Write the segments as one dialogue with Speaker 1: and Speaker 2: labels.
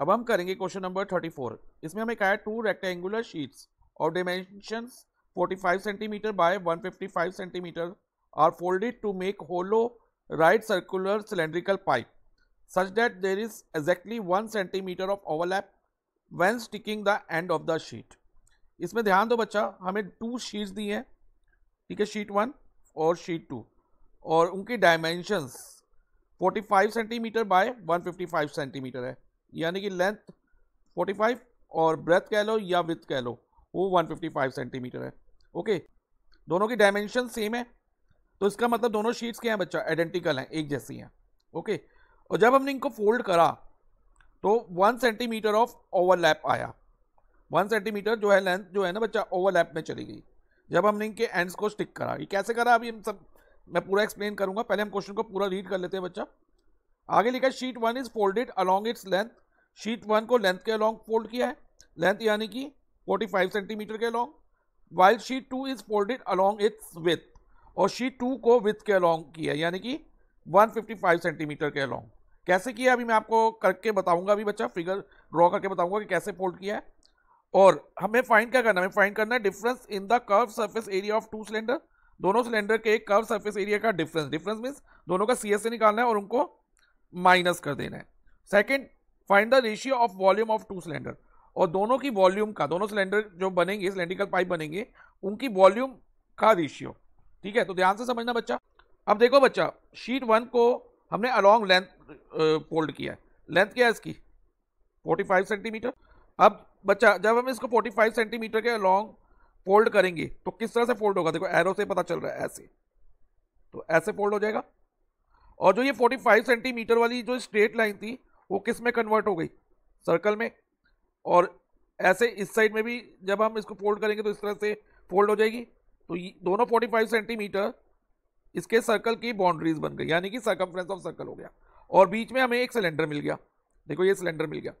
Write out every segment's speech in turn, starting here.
Speaker 1: अब हम करेंगे क्वेश्चन नंबर थर्टी फोर इसमें हमें कहा है टू रेक्टेंगुलर शीट्स और dimension forty five centimetre by one fifty five centimetre are folded to make hollow right circular cylindrical pipe such that there is exactly one centimetre of overlap when sticking the end of the sheet इसमें ध्यान दो बच्चा हमें to sheets दी हैं ठीक है sheet one और sheet two और उनकी डायमेंशंस 45 सेंटीमीटर बाय 155 सेंटीमीटर है यानी कि लेंथ 45 और ब्रेथ कह लो या विथ कह लो वो 155 सेंटीमीटर है ओके दोनों की डायमेंशन सेम है तो इसका मतलब दोनों शीट्स के हैं बच्चा आइडेंटिकल हैं एक जैसी हैं ओके और जब हमने इनको फोल्ड करा तो वन सेंटीमीटर ऑफ ओवरलैप आया वन सेंटीमीटर जो है लेंथ जो है ना बच्चा ओवरलैप में चली गई जब हमने इनके एंड्स को स्टिक करा ये कैसे करा अभी हम सब मैं पूरा एक्सप्लेन करूंगा पहले हम क्वेश्चन को पूरा रीड कर लेते हैं बच्चा आगे लिखा sheet one is folded along its length sheet one को लेंथ के अलॉन्ग फोल्ड किया है लेंथ यानी कि 45 सेंटीमीटर के along while sheet two is folded along its width और शीट टू को विथ के अलॉन्ग किया यानी कि 155 सेंटीमीटर के अलॉन्ग कैसे किया अभी मैं आपको करके बताऊंगा अभी बच्चा फिगर ड्रॉ करके बताऊंगा कि कैसे फोल्ड किया है और हमें फाइंड क्या करना है हमें फाइंड करना है difference in the curve surface area of two cylinder दोनों सिलेंडर के एक कर्व सर्फेस एरिया का डिफरेंस डिफरेंस मीन्स दोनों का सी निकालना है और उनको माइनस कर देना है second find the ratio of volume of two cylinder और दोनों की वॉल्यूम का दोनों सिलेंडर जो बनेंगे सिलेंड्रिकल पाइप बनेंगे उनकी वॉल्यूम का रेशियो ठीक है तो ध्यान से समझना बच्चा अब देखो बच्चा शीट वन को हमने अलॉन्ग लेंथ फोल्ड किया है लेंथ क्या है इसकी 45 सेंटीमीटर अब बच्चा जब हम इसको 45 सेंटीमीटर के अलॉन्ग फोल्ड करेंगे तो किस तरह से फोल्ड होगा देखो एरो से पता चल रहा है ऐसे तो ऐसे फोल्ड हो जाएगा और जो ये 45 सेंटीमीटर वाली जो स्ट्रेट लाइन थी वो किस में कन्वर्ट हो गई सर्कल में और ऐसे इस साइड में भी जब हम इसको फोल्ड करेंगे तो इस तरह से फोल्ड हो जाएगी तो दोनों 45 सेंटीमीटर इसके सर्कल की बाउंड्रीज बन गई यानी कि फ्रेंस ऑफ सर्कल हो गया और बीच में हमें एक सिलेंडर मिल गया देखो ये सिलेंडर मिल गया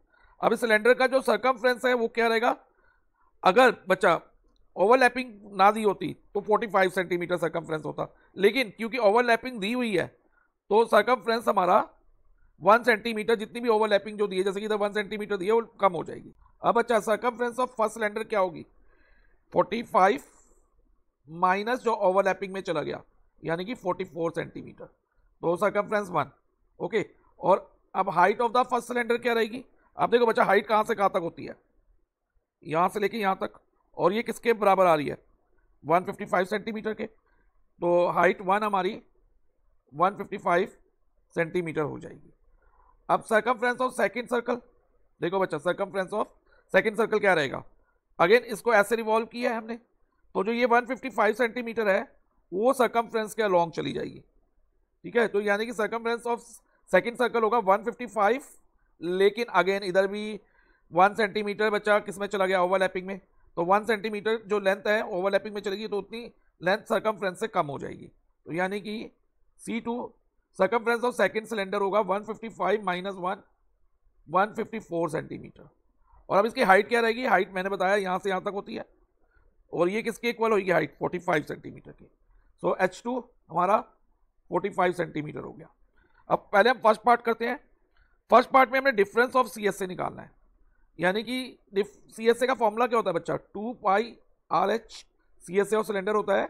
Speaker 1: अब इस सिलेंडर का जो फ्रेंस है वो क्या रहेगा अगर बच्चा ओवरलैपिंग ना दी होती तो 45 सेंटीमीटर फ्रेंस होता लेकिन क्योंकि ओवरलैपिंग दी हुई है तो फ्रेंस हमारा वन सेंटीमीटर जितनी भी ओवरलैपिंग जो दी है जैसे कि वन सेंटीमीटर दिए वो कम हो जाएगी अब अच्छा सर्कमफ्रेंस ऑफ फर्स्ट सिलेंडर क्या होगी फोर्टी फाइव माइनस जो ओवरलैपिंग में चला गया यानी कि फोर्टी फोर सेंटीमीटर तो सर्कमफ्रेंस वन ओके और अब height of the first cylinder क्या रहेगी अब देखो बच्चा हाइट कहाँ से कहाँ तक होती है यहाँ से लेके यहाँ तक और ये किसके बराबर आ रही है 155 सेंटीमीटर के तो हाइट वन हमारी 155 सेंटीमीटर हो जाएगी अब फ्रेंस ऑफ सेकेंड सर्कल देखो बच्चा फ्रेंस ऑफ सेकेंड सर्कल क्या रहेगा अगेन इसको ऐसे रिवॉल्व किया है हमने तो जो ये 155 सेंटीमीटर है वो फ्रेंस के अलॉन्ग चली जाएगी ठीक है तो यानी कि फ्रेंस ऑफ सेकेंड सर्कल होगा 155 लेकिन अगेन इधर भी वन सेंटीमीटर बच्चा किस में चला गया ओवरलैपिंग में तो वन सेंटीमीटर जो लेंथ है ओवरलैपिंग में चलेगी तो उतनी लेंथ सर्कम से कम हो जाएगी तो यानी कि C two circumference of second cylinder होगा 155 fifty five minus one one centimetre और अब इसकी हाइट क्या रहेगी हाइट मैंने बताया यहाँ से यहाँ तक होती है और ये किसके इक्वल होगी हाइट 45 सेंटीमीटर की सो एच H2 हमारा 45 सेंटीमीटर हो गया अब पहले हम फर्स्ट पार्ट करते हैं फर्स्ट पार्ट में हमें डिफरेंस ऑफ सी निकालना है यानी कि सी का फॉर्मूला क्या होता है बच्चा two pi R H C S cylinder होता है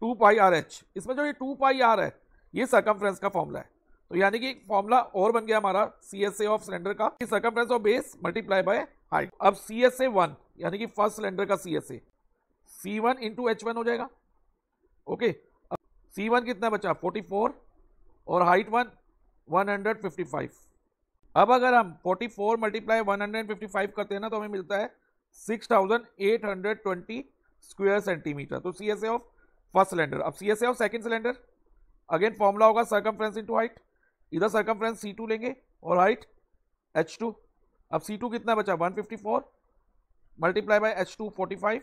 Speaker 1: टू पाई आर एच इसमें जो ये टू पाई आर है ये सर्कमफ्रेंस का फॉर्मूला है तो यानी कि फॉर्मूला और बन गया हमारा C S A of cylinder का circumference of base multiply by height अब सी एस ए वन यानी कि फर्स्ट सिलेंडर का C S A C one into H one हो जाएगा ओके अब सी वन कितना बचा फोर्टी फोर और height one one hundred fifty five अब अगर हम forty four multiply one hundred fifty five करते हैं ना तो हमें मिलता है six thousand eight hundred twenty square centimetre तो C S A of first cylinder अब C S A of second cylinder again formula होगा सर्कम फ्रेंस इंटू हाइट इधर सर्कम फ्रेंस सी टू लेंगे और हाइट एच टू अब सी two कितना बचा one fifty four multiply by H two forty five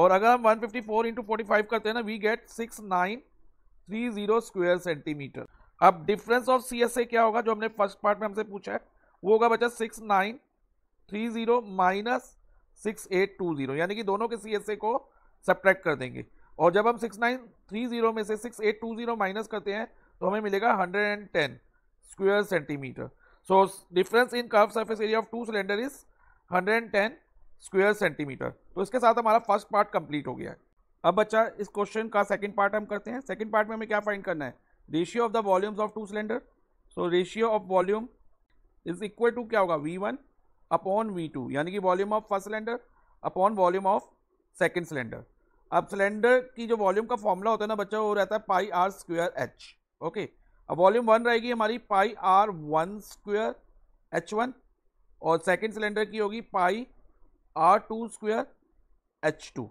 Speaker 1: और अगर हम one fifty four into forty five करते हैं ना we get six nine three zero square centimetre अब difference of C S A क्या होगा जो हमने फर्स्ट पार्ट में हमसे पूछा है वो होगा बचा six nine three zero minus six eight two zero यानी कि दोनों के सी एस ए को सब्ट्रैक्ट कर देंगे और जब हम सिक्स नाइन थ्री जीरो में से six eight two zero minus करते हैं तो हमें मिलेगा hundred and ten square centimetre so difference in curve surface area of two cylinder is hundred and ten square centimetre तो इसके साथ हमारा फर्स्ट पार्ट कंप्लीट हो गया है अब बच्चा इस क्वेश्चन का सेकेंड पार्ट हम करते हैं सेकेंड पार्ट में हमें क्या फाइंड करना है ratio of the volumes of two cylinder so ratio of volume is equal to क्या होगा V one upon V two यानी कि volume of first cylinder upon volume of second cylinder अब सिलेंडर की जो वॉल्यूम का फॉर्मूला होता है ना बच्चा वो रहता है pi R square H okay अब वॉल्यूम वन रहेगी हमारी pi R one square H one और सेकेंड सिलेंडर की होगी pi R two square H two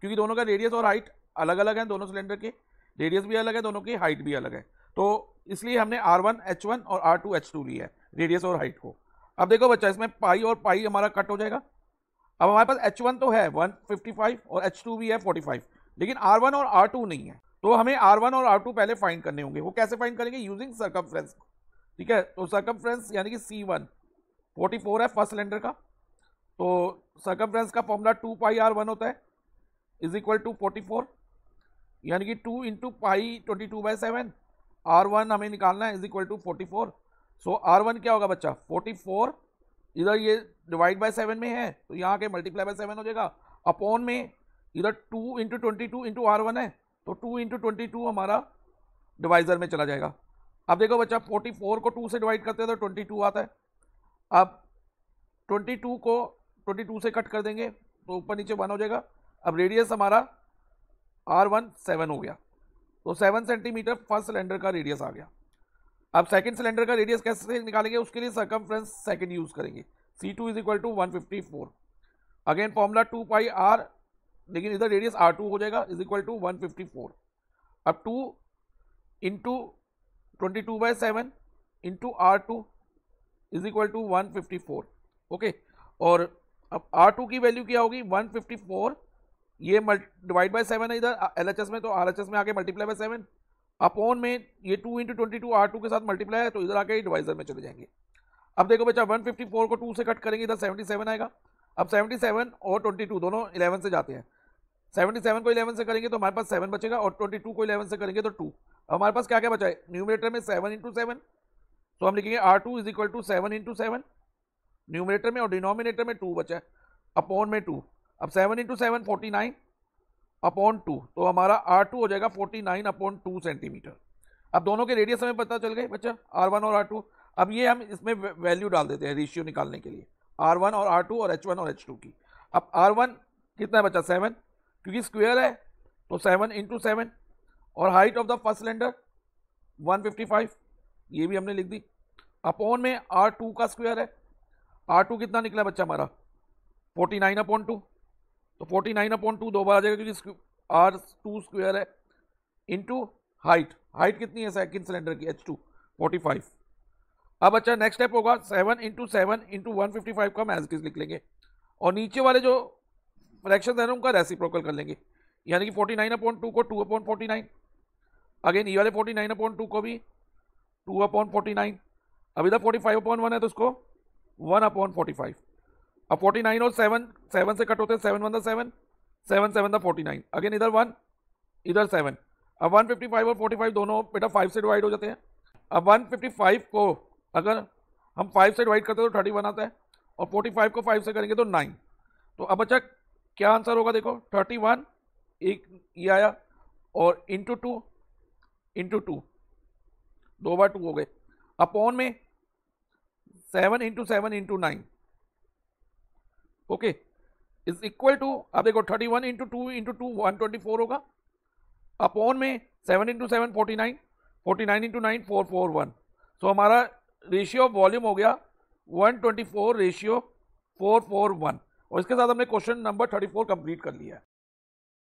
Speaker 1: क्योंकि दोनों का रेडियस और हाइट अलग अलग है दोनों सिलेंडर के रेडियस भी अलग है दोनों की हाइट भी अलग है तो इसलिए हमने आर वन एच वन और आर टू एच टू लिया है रेडियस और हाइट को अब देखो बच्चा इसमें पाई और पाई हमारा कट हो जाएगा अब हमारे पास एच वन तो है वन फिफ्टी फाइव और एच टू भी है फोर्टी फाइव लेकिन आर वन और आर टू नहीं है तो हमें आर वन और आर टू पहले फाइंड करने होंगे वो कैसे फाइंड करेंगे यूजिंग सर्कमफ्रेंस ठीक है तो फ्रेंस यानी कि सी वन फोर्टी फोर है फर्स्ट सिलेंडर का तो फ्रेंस का formula two pi R one होता है is equal to forty four यानी कि two into pi twenty two by seven R one हमें निकालना है is equal to forty four so R one क्या होगा बच्चा फोर्टी फोर इधर ये डिवाइड बाय सेवन में है तो यहाँ के मल्टीप्लाई बाय सेवन हो जाएगा अपॉन में इधर two into twenty two into R one है तो टू इंटू ट्वेंटी टू हमारा डिवाइजर में चला जाएगा अब देखो बच्चा फोर्टी फोर को टू से डिवाइड करते हैं तो ट्वेंटी टू आता है अब ट्वेंटी टू को ट्वेंटी टू से कट कर देंगे तो ऊपर नीचे वन हो जाएगा अब रेडियस हमारा आर वन सेवन हो गया तो सेवन सेंटीमीटर फर्स्ट सिलेंडर का रेडियस आ गया अब सेकंड सिलेंडर का रेडियस कैसे निकालेंगे उसके लिए फ्रेंस सेकंड यूज करेंगे C two is equal to one fifty four again formula two pi R लेकिन इधर रेडियस आर टू हो जाएगा is equal to one fifty four अब two into twenty two by seven into R two is equal to one fifty four okay और अब R two की value क्या होगी वन फिफ्टी फोर ये multi divide by seven है इधर L H S में तो आर एच एस में आगे मल्टीप्लाई बाई सेवन अपॉन में ये two into twenty two R two के साथ मल्टीप्लाई है तो इधर आके डिवाइजर में चले जाएंगे अब देखो बच्चा वन फिफ्टी फोर को टू से कट करेंगे इधर सेवेंटी सेवन आएगा अब सेवेंटी सेवन और ट्वेंटी टू दोनों इलेवन से जाते हैं सेवेंटी सेवन को इलेवन से करेंगे तो हमारे पास सेवन बचेगा और ट्वेंटी टू को इलेवन से करेंगे तो टू अब हमारे पास क्या क्या बचा है न्यूमिनेटर में सेवन इंटू सेवन तो हम लिखेंगे R two is equal to seven into seven numerator में और डिनोमिनेटर में टू बचा है अपॉन में टू अब seven into seven forty nine upon two तो हमारा आर टू हो जाएगा forty nine upon two centimetre अब दोनों के रेडियस हमें पता चल गए बच्चा आर वन और आर टू अब ये हम इसमें वैल्यू डाल देते हैं रेशियो निकालने के लिए आर वन और आर टू और एच वन और एच टू की अब आर वन कितना है बच्चा सेवन क्योंकि स्क्वेयर है तो सेवन इंटू सेवन और height of the first cylinder one fifty five ये भी हमने लिख दी अपॉन में आर टू का स्क्वेयर है आर टू कितना निकला बच्चा हमारा फोर्टी नाइन अपॉन टू तो फोर्टी नाइन अपॉन टू दो बार आ जाएगा क्योंकि आर टू स्क्वेयर है इंटू हाइट हाइट कितनी है सेकंड सिलेंडर की एच टू फोर्टी फाइव अब अच्छा नेक्स्ट स्टेप होगा seven into seven into one fifty five का मैज लिख लेंगे और नीचे वाले जो फ्रैक्शन है ना उनका रेसिप्रोकल कर लेंगे यानी कि फोर्टी नाइन अपॉइंट टू को two upon forty nine again ये वाले फोर्टी नाइन अपॉइंट टू को भी टू अपॉन फोर्टी नाइन अभी इधर फोर्टी फाइव अपॉन वन है तो उसको वन अपॉन फोर्टी फाइव अब फोर्टी नाइन और सेवन सेवन से कट होते हैं seven one the seven seven seven the forty nine again इधर वन इधर सेवन अब वन फिफ्टी फाइव और फोर्टी फाइव दोनों बेटा फाइव से डिवाइड हो जाते हैं अब वन फिफ्टी फाइव को अगर हम फाइव से डिवाइड करते हैं तो थर्टी वन आता है और फोर्टी फाइव को फाइव से करेंगे तो नाइन तो अब अच्छा क्या आंसर होगा देखो थर्टी वन एक ये आया और इंटू टू इंटू टू दो बार टू हो गए अपॉन में seven into seven into nine okay is equal to अब देखो thirty one into two into two one twenty four होगा अपॉन में seven into seven forty nine forty nine into nine four four one so हमारा ratio of volume हो गया one twenty four ratio four four one और इसके साथ हमने question number thirty four complete कर लिया है